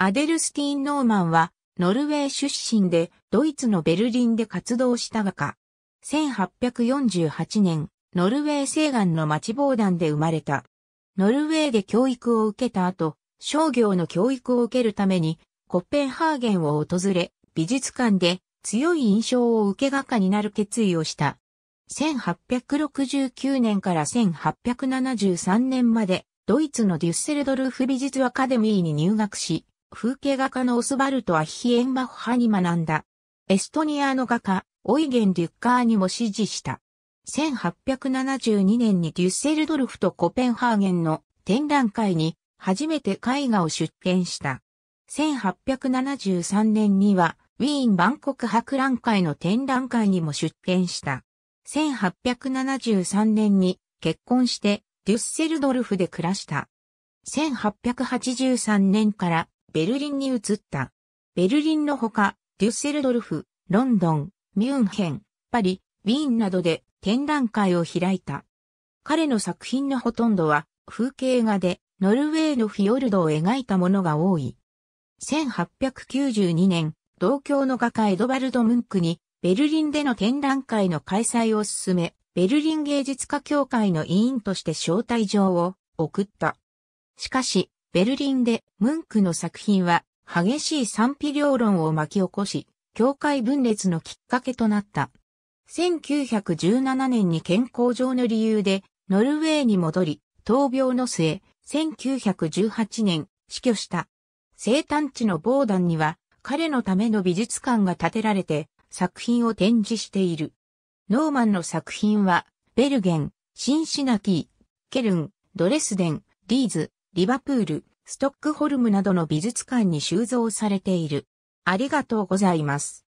アデルスティーン・ノーマンは、ノルウェー出身で、ドイツのベルリンで活動した画家。1848年、ノルウェー西岸の町防弾で生まれた。ノルウェーで教育を受けた後、商業の教育を受けるために、コッペンハーゲンを訪れ、美術館で強い印象を受け画家になる決意をした。1869年から1873年まで、ドイツのデュッセルドルフ美術アカデミーに入学し、風景画家のオスバルト・アヒエンバッハに学んだ。エストニアの画家、オイゲン・デュッカーにも指示した。1872年にデュッセルドルフとコペンハーゲンの展覧会に初めて絵画を出展した。1873年にはウィーン万国博覧会の展覧会にも出展した。1873年に結婚してデュッセルドルフで暮らした。1883年からベルリンに移った。ベルリンのほか、デュッセルドルフ、ロンドン、ミュンヘン、パリ、ウィーンなどで展覧会を開いた。彼の作品のほとんどは風景画でノルウェーのフィヨルドを描いたものが多い。1892年、同郷の画家エドバルド・ムンクにベルリンでの展覧会の開催を進め、ベルリン芸術家協会の委員として招待状を送った。しかし、ベルリンでムンクの作品は激しい賛否両論を巻き起こし、教会分裂のきっかけとなった。1917年に健康上の理由でノルウェーに戻り、闘病の末、1918年死去した。生誕地のボーダンには彼のための美術館が建てられて作品を展示している。ノーマンの作品はベルゲン、シンシナティ、ケルン、ドレスデン、リーズ、リバプール、ストックホルムなどの美術館に収蔵されている。ありがとうございます。